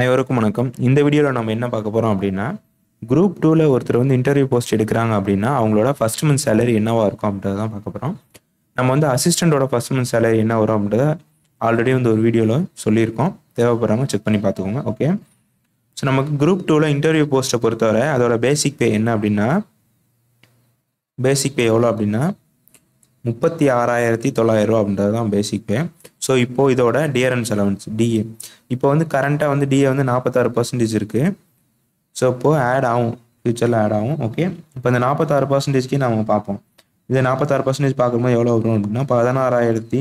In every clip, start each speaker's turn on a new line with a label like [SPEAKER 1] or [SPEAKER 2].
[SPEAKER 1] அனைவருக்கும் வணக்கம் இந்த வீடியோவில் நம்ம என்ன பார்க்க போகிறோம் அப்படின்னா குரூப் டூவில் ஒருத்தர் வந்து இன்டர்வியூ போஸ்ட் எடுக்கிறாங்க அப்படின்னா அவங்களோட ஃபஸ்ட் மந்த் சேலரி என்னவாக இருக்கும் அப்படின்றத தான் பார்க்க போகிறோம் நம்ம வந்து அசிஸ்டண்ட்டோட ஃபஸ்ட் மந்த் சேலரி என்ன வரும் அப்படின்றத ஆல்ரெடி வந்து ஒரு வீடியோவில் சொல்லியிருக்கோம் தேவைப்படுறவங்க செக் பண்ணி பார்த்துக்கோங்க ஓகே ஸோ நமக்கு குரூப் டூவில் இன்டர்வியூ போஸ்ட்டை பொறுத்தவரை அதோட பேசிக் பே என்ன அப்படின்னா பேசிக் பே எவ்வளோ அப்படின்னா முப்பத்தி ஆறாயிரத்தி தொள்ளாயிரம் ரூபா அப்படின்றது தான் பேசிக் பே ஸோ இப்போது இதோட டிஆர்என்ஸ் அலவன்ஸ் டிஏ இப்போ வந்து கரண்ட்டாக வந்து டிஏ வந்து நாற்பத்தாறு பர்சன்டேஜ் இருக்குது ஸோ இப்போது ஆட் ஆகும் ஃப்யூச்சரில் ஆட் ஆகும் ஓகே இப்போ இந்த நாற்பத்தாறு பர்சன்டேஜ்க்கு நம்ம பார்ப்போம் இது நாற்பத்தாறு பர்சன்டேஜ் பார்க்கும்போது எவ்வளோ வரும் அப்படின்னா பதினாறாயிரத்தி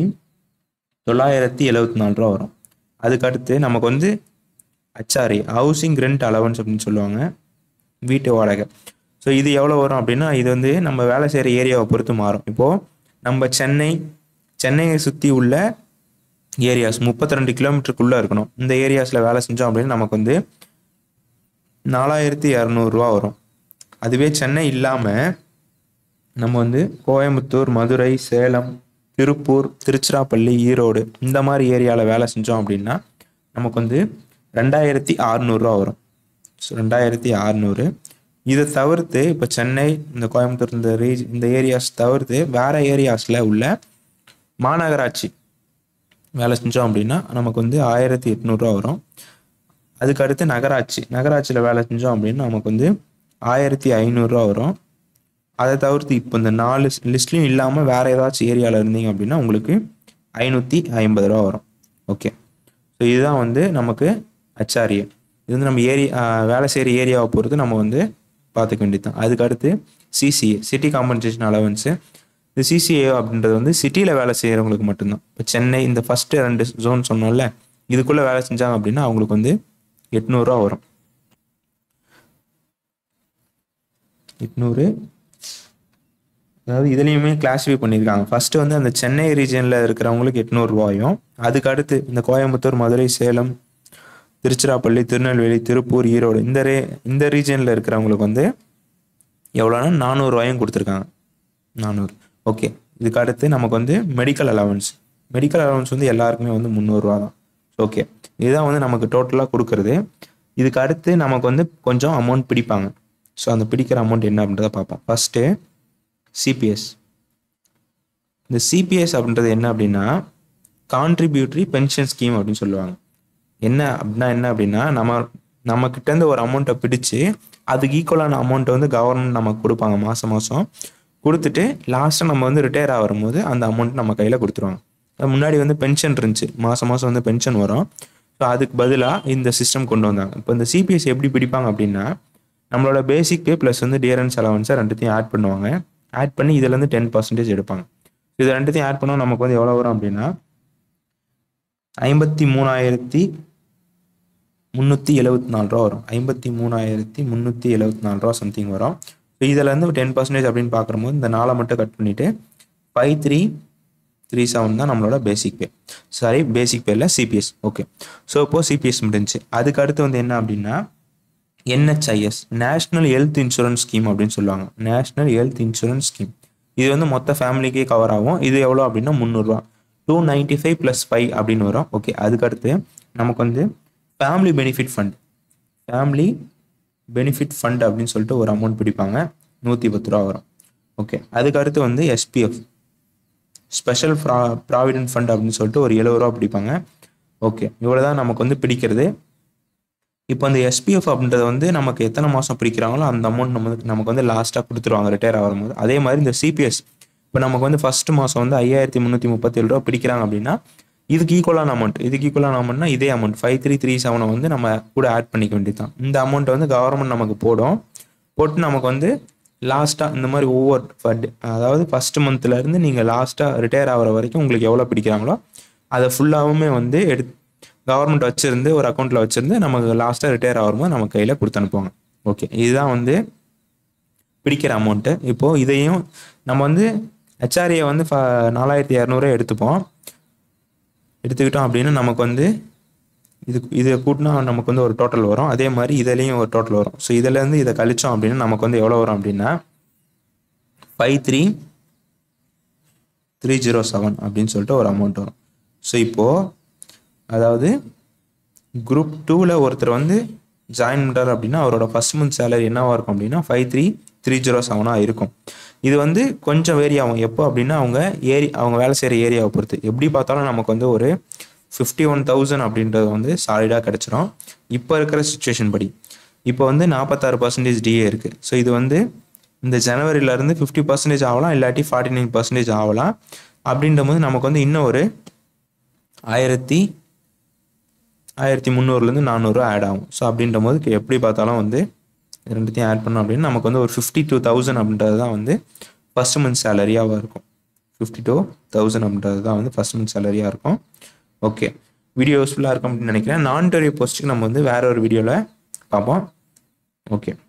[SPEAKER 1] தொள்ளாயிரத்தி எழுபத்தி நாலு ரூபா வரும் அதுக்கடுத்து நமக்கு வந்து அச்சாரி ஹவுசிங் ரெண்ட் அலவன்ஸ் அப்படின்னு சொல்லுவாங்க வீட்டு வாடகை ஸோ இது எவ்வளோ வரும் அப்படின்னா இது வந்து நம்ம வேலை செய்கிற ஏரியாவை பொறுத்து மாறும் இப்போது நம்ம சென்னை சென்னையை சுற்றி உள்ள ஏரியாஸ் முப்பத்தி ரெண்டு கிலோமீட்டருக்குள்ளே இருக்கணும் இந்த ஏரியாஸில் வேலை செஞ்சோம் அப்படின்னு நமக்கு வந்து நாலாயிரத்தி இரநூறுவா வரும் அதுவே சென்னை இல்லாமல் நம்ம வந்து கோயம்புத்தூர் மதுரை சேலம் திருப்பூர் திருச்சிராப்பள்ளி ஈரோடு இந்த மாதிரி ஏரியாவில் வேலை செஞ்சோம் அப்படின்னா நமக்கு வந்து ரெண்டாயிரத்தி அறநூறுவா வரும் ஸோ ரெண்டாயிரத்தி அறநூறு இதை தவிர்த்து இப்போ சென்னை இந்த கோயம்புத்தூர் இந்த ரீஜ் இந்த ஏரியாஸ் தவிர்த்து வேறு ஏரியாஸில் உள்ள மாநகராட்சி வேலை செஞ்சோம் அப்படின்னா நமக்கு வந்து ஆயிரத்தி எட்நூறுரூவா வரும் அதுக்கு அடுத்து நகராட்சி நகராட்சியில் வேலை செஞ்சோம் அப்படின்னா நமக்கு வந்து ஆயிரத்தி ஐநூறுரூவா வரும் அதை தவிர்த்து இப்போ இந்த நாலு லிஸ்ட்லையும் இல்லாமல் வேறு ஏதாச்சும் ஏரியாவில் இருந்தீங்க அப்படின்னா உங்களுக்கு ஐநூற்றி ஐம்பது ரூபா வரும் ஓகே ஸோ இதுதான் வந்து நமக்கு அச்சாரியம் இது வந்து நம்ம ஏரி வேலை செய்கிற ஏரியாவை பொறுத்து நம்ம வந்து பார்த்துக்க வேண்டியது தான் அதுக்கு அடுத்து சிசிஏ சிட்டி காம்பன்சேஷன் அலவன்ஸு இந்த சிசிஏ அப்படின்றது வந்து சிட்டியில் வேலை செய்கிறவங்களுக்கு மட்டும்தான் இப்போ சென்னை இந்த ஃபஸ்ட்டு ரெண்டு ஜோன் சொன்னோம்ல இதுக்குள்ளே வேலை செஞ்சாங்க அப்படின்னா அவங்களுக்கு வந்து எட்நூறுரூவா வரும் எட்நூறு அதாவது இதுலேயுமே கிளாஸிஃபை பண்ணியிருக்காங்க ஃபஸ்ட்டு வந்து அந்த சென்னை ரீஜனில் இருக்கிறவங்களுக்கு எட்நூறுரூவாயும் அடுத்து இந்த கோயம்புத்தூர் மதுரை சேலம் திருச்சிராப்பள்ளி திருநெல்வேலி திருப்பூர் ஈரோடு இந்த ரே இந்த ரீஜனில் இருக்கிறவங்களுக்கு வந்து எவ்வளோன்னா நானூறுரூவாயும் கொடுத்துருக்காங்க நானூறு ஓகே இதுக்கு அடுத்து நமக்கு வந்து மெடிக்கல் அலவன்ஸ் மெடிக்கல் அலவன்ஸ் வந்து எல்லாருக்குமே வந்து முந்நூறுரூவா தான் ஓகே இதுதான் வந்து நமக்கு டோட்டலாக கொடுக்குறது இதுக்கு அடுத்து நமக்கு வந்து கொஞ்சம் அமௌண்ட் பிடிப்பாங்க ஸோ அந்த பிடிக்கிற அமௌண்ட் என்ன அப்படின்றத பார்ப்போம் ஃபஸ்ட்டு சிபிஎஸ் இந்த சிபிஎஸ் அப்படின்றது என்ன அப்படின்னா கான்ட்ரிபியூட்டரி பென்ஷன் ஸ்கீம் அப்படின்னு சொல்லுவாங்க என்ன அப்படின்னா என்ன அப்படின்னா நம்ம நம்ம கிட்டேருந்து ஒரு அமௌண்ட்டை பிடிச்சு அதுக்கு ஈக்குவலான அமௌண்ட்டை வந்து கவர்மெண்ட் நமக்கு கொடுப்பாங்க மாதம் மாதம் கொடுத்துட்டு லாஸ்ட்டாக நம்ம வந்து ரிட்டையர் ஆகும் போது அந்த அமௌண்ட் நம்ம கையில் கொடுத்துருவாங்க முன்னாடி வந்து பென்ஷன் இருந்துச்சு மாதம் மாதம் வந்து பென்ஷன் வரும் ஸோ அதுக்கு பதிலாக இந்த சிஸ்டம் கொண்டு வந்தாங்க இப்போ இந்த சிபிஎஸ் எப்படி பிடிப்பாங்க அப்படின்னா நம்மளோட பேசிக் பே ப்ளஸ் வந்து டியரன்ஸ் அலவன்ஸை ரெண்டுத்தையும் ஆட் பண்ணுவாங்க ஆட் பண்ணி இதுலேருந்து டென் பர்சன்டேஜ் எடுப்பாங்க இது ரெண்டுத்தையும் ஆட் பண்ணால் நமக்கு வந்து எவ்வளோ வரும் அப்படின்னா ஐம்பத்தி மூணாயிரத்தி முந்நூற்றி எழுபத்தி நாலு ரூபா வரும் ஐம்பத்தி மூணாயிரத்தி முந்நூற்றி எழுபத்தி நாலு ரூபா சம்திங் வரும் இதுலேருந்து டென் பர்சன்டேஜ் அப்படின்னு பார்க்குறம்போது இந்த நாளை மட்டும் கட் பண்ணிவிட்டு ஃபைவ் த்ரீ த்ரீ செவன் தான் நம்மளோட பேசிக் பே சாரி பேசிக் பேரில் சிபிஎஸ் ஓகே ஸோ இப்போது சிபிஎஸ் முடிஞ்சு அதுக்கு அடுத்து வந்து என்ன அப்படின்னா NHIS national health insurance scheme அப்படின்னு சொல்லுவாங்க நேஷ்னல் ஹெல்த் இன்சூரன்ஸ் ஸ்கீம் இது வந்து மொத்த ஃபேமிலிக்கே கவர் ஆகும் இது எவ்வளோ அப்படின்னா முந்நூறுரூவா two ninety five plus five அப்படின்னு வரும் ஓகே அதுக்கடுத்து நமக்கு வந்து family benefit fund family benefit fund அப்படின்னு சொல்லிட்டு ஒரு அமௌண்ட் பிடிப்பாங்க நூற்றி பத்து ரூபா வரும் ஓகே அதுக்கடுத்து வந்து SPF special pro provident fund அப்படின்னு சொல்லிட்டு ஒரு எழுபது ரூபா பிடிப்பாங்க ஓகே இவ்வளோ தான் நமக்கு வந்து பிடிக்கிறது இப்போ அந்த எஸ்பிஎஃப் அப்படின்றத வந்து நமக்கு எத்தனை மாதம் பிடிக்கிறாங்களோ அந்த அமௌண்ட் நம்ம நமக்கு வந்து லாஸ்ட்டாக கொடுத்துருவாங்க ரிட்டையர் ஆகும்போது அதே மாதிரி இந்த சிபிஎஸ் இப்போ நமக்கு வந்து ஃபஸ்ட்டு மாதம் வந்து ஐயாயிரத்தி முந்நூற்றி முப்பத்தேழு ரூபா பிடிக்கிறாங்க அப்படின்னா இதுக்கு ஈக்குவலான அமௌண்ட் இதுக்கு ஈக்குவலான அமௌண்ட்னா இதே அமௌண்ட் ஃபைவ் த்ரீ த்ரீ செவனை வந்து நம்ம கூட ஆட் பண்ணிக்க வேண்டியது தான் இந்த அமௌண்ட்டை வந்து கவர்மெண்ட் நமக்கு போடும் போட்டு நமக்கு வந்து லாஸ்ட்டாக இந்த மாதிரி ஒவ்வொரு அதாவது ஃபஸ்ட் மந்த்லேருந்து நீங்கள் லாஸ்ட்டாக ரிட்டையர் ஆகிற வரைக்கும் உங்களுக்கு எவ்வளோ பிடிக்கிறாங்களோ அதை ஃபுல்லாகவுமே வந்து எடுத்து கவர்மெண்ட் வச்சுருந்து ஒரு அக்கௌண்ட்டில் வச்சுருந்து நமக்கு லாஸ்ட்டாக ரிட்டையர் ஆகும்போது நம்ம கையில் கொடுத்து அனுப்புவாங்க ஓகே இதுதான் வந்து பிடிக்கிற அமௌண்ட்டு இப்போது இதையும் நம்ம வந்து ஹெச்ஆர்ஏ வந்து ஃப நாலாயிரத்தி இரநூறுவா எடுத்துப்போம் எடுத்துக்கிட்டோம் அப்படின்னா நமக்கு வந்து இது இதை கூட்டினா நமக்கு வந்து ஒரு டோட்டல் வரும் அதே மாதிரி இதுலேயும் ஒரு டோட்டல் வரும் ஸோ இதுலேருந்து இதை கழித்தோம் அப்படின்னா நமக்கு வந்து எவ்வளோ வரும் அப்படின்னா five three three zero seven அப்படின்னு சொல்லிட்டு ஒரு அமௌண்ட் வரும் ஸோ இப்போது அதாவது குரூப் டூவில் ஒருத்தர் வந்து ஜாயின் பண்ணுறாரு அப்படின்னா அவரோட ஃபஸ்ட் மந்த் சேலரி என்னவாக இருக்கும் அப்படின்னா ஃபைவ் த்ரீ த்ரீ ஜீரோ செவனாக இருக்கும் இது வந்து கொஞ்சம் வேரி ஆகும் எப்போ அப்படின்னா அவங்க ஏரி அவங்க வேலை செய்கிற ஏரியாவை பொறுத்து எப்படி பார்த்தாலும் நமக்கு வந்து ஒரு ஃபிஃப்டி ஒன் தௌசண்ட் அப்படின்றது வந்து சாலிடாக கிடச்சிரும் இப்போ இருக்கிற சுச்சுவேஷன் படி இப்போ வந்து நாற்பத்தாறு பர்சன்டேஜ் டிஏ இருக்குது ஸோ இது வந்து இந்த ஜனவரியிலேருந்து ஃபிஃப்டி பர்சன்டேஜ் ஆகலாம் இல்லாட்டி ஃபார்ட்டி நைன் பர்சன்டேஜ் ஆகலாம் அப்படின்ற போது நமக்கு வந்து இன்னும் ஒரு ஆயிரத்தி ஆயிரத்தி முந்நூறுலேருந்து நானூறு ஆட் ஆகும் ஸோ அப்படின்ற போது எப்படி பார்த்தாலும் வந்து ரெண்டுத்தையும் ஆட் பண்ணோம் அப்படின்னு நமக்கு வந்து ஒரு ஃபிஃப்டி டூ தௌசண்ட் அப்படின்றது தான் வந்து ஃபஸ்ட் மந்த் சேலரியாக இருக்கும் ஃபிஃப்டி டூ தௌசண்ட் அப்படின்றது தான் வந்து ஃபஸ்ட் மந்த் சேலரியாக இருக்கும் ஓகே வீடியோ யூஸ்ஃபுல்லாக இருக்கும் அப்படின்னு நினைக்கிறேன் நான் டெரியோ போஸ்ட்டுக்கு நம்ம வந்து வேற ஒரு வீடியோவில் பார்ப்போம் ஓகே